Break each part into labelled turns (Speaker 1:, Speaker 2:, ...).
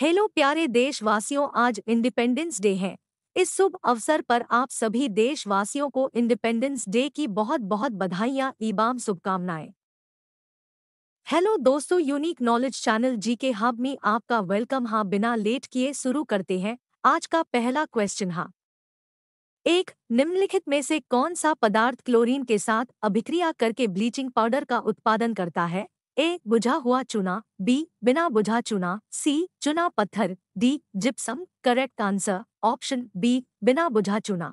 Speaker 1: hello प्यारे देशवासियों आज इंडिपेंडेंस डे है इस शुभ अवसर पर आप सभी देशवासियों को इंडिपेंडेंस डे की बहुत बहुत बधाइयां ईबाम शुभकामनाएं हेलो दोस्तों यूनिक नॉलेज चैनल जी के हब में आपका वेलकम हाँ बिना लेट किए शुरू करते हैं आज का पहला क्वेश्चन हाँ एक निम्नलिखित में से कौन सा पदार्थ क्लोरीन के साथ अभिक्रिया करके ब्लीचिंग पाउडर का उत्पादन करता है ए बुझा हुआ चूना बी बिना बुझा चूना सी चुना पत्थर डी जिप्सम करेक्ट आंसर ऑप्शन बी बिना बुझा चूना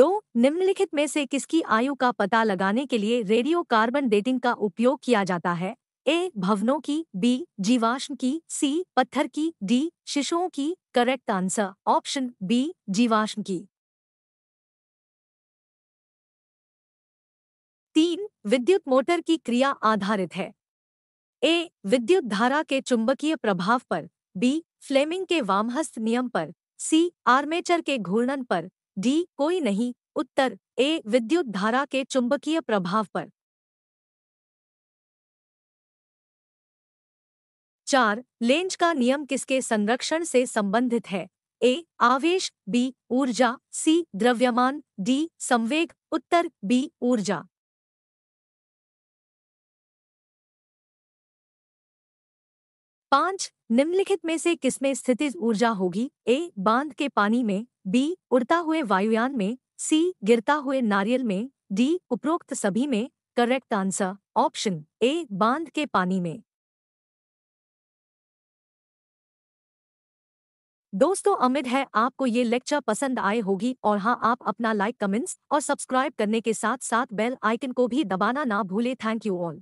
Speaker 1: दो निम्नलिखित में से किसकी आयु का पता लगाने के लिए रेडियो कार्बन डेटिंग का उपयोग किया जाता है ए भवनों की बी जीवाश्म की सी पत्थर की डी शिशुओं की करेक्ट आंसर ऑप्शन बी जीवाश्म की विद्युत मोटर की क्रिया आधारित है ए विद्युत धारा के चुंबकीय प्रभाव पर बी फ्लेमिंग के वामहस्त नियम पर सी आर्मेचर के घूर्णन पर डी कोई नहीं उत्तर ए विद्युत धारा के चुंबकीय प्रभाव पर चार लेंज का नियम किसके संरक्षण से संबंधित है ए आवेश बी ऊर्जा सी द्रव्यमान डी संवेग उत्तर बी ऊर्जा पाँच निम्नलिखित में से किसमें स्थितिज ऊर्जा होगी ए बांध के पानी में बी उड़ता हुए वायुयान में सी गिरता हुए नारियल में डी उपरोक्त सभी में करेक्ट आंसर ऑप्शन ए बांध के पानी में दोस्तों उम्मीद है आपको ये लेक्चर पसंद आए होगी और हाँ आप अपना लाइक कमेंट्स और सब्सक्राइब करने के साथ साथ बेल आइकन को भी दबाना ना भूले थैंक यू ऑल